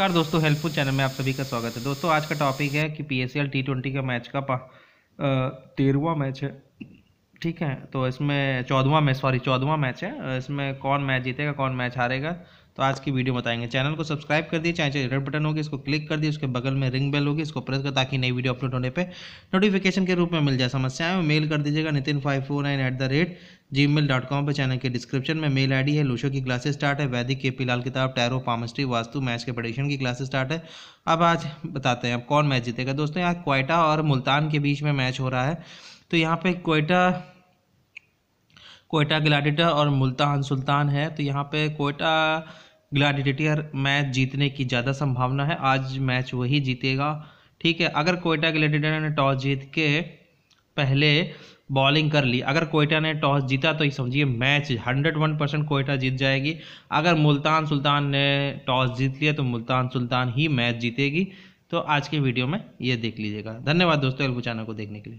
नमस्कार दोस्तों helpful channel में आप सभी का स्वागत है दोस्तों आज का टॉपिक है कि पी एस टी ट्वेंटी का मैच का तेरहवा मैच है ठीक है तो इसमें चौदवा मैच सॉरी चौदवा मैच है इसमें कौन मैच जीतेगा कौन मैच हारेगा तो आज की वीडियो बताएंगे चैनल को सब्सक्राइब कर दिए चाहे रेड बटन होगी इसको क्लिक कर दिए उसके बगल में रिंग बेल होगी इसको प्रेस कर ताकि नई वीडियो अपलोड होने पर नोटिफिकेशन के रूप में मिल जाए समस्याएं मेल कर दीजिएगा Nitin five four nine at the rate Gmail dot com पर चैनल के डिस्क्रिप्शन में मेल आईडी है लूशो की क्लासेस स्टार्ट है वैदिक के P Lal Kitab tarot palmistry vastu match के प्रडिक्शन की क्लासेस स्टार्ट है अब आज बताते हैं अब कौन मैच जीतेगा दोस्तों यहाँ क्वेटा और मुल्तान के बीच में मैच हो रहा है तो यहाँ पे कोयटा कोयटा ग्लाडिटा और मुल्तान सुल्तान है तो यहाँ पे कोयटा ग्लाडिटेटियर मैच जीतने की ज़्यादा संभावना है आज मैच वही जीतेगा ठीक है अगर कोयटा ग्लाडिएटर ने टॉस जीत के पहले बॉलिंग कर ली अगर कोयटा ने टॉस जीता तो ये समझिए match hundred one percent Quetta जीत जाएगी अगर मुल्तान सुल्तान ने टॉस जीत लिया तो मुल्तान सुल्तान ही मैच जीतेगी तो आज के वीडियो में ये देख लीजिएगा धन्यवाद दोस्तों एल्बू चैनल को देखने के लिए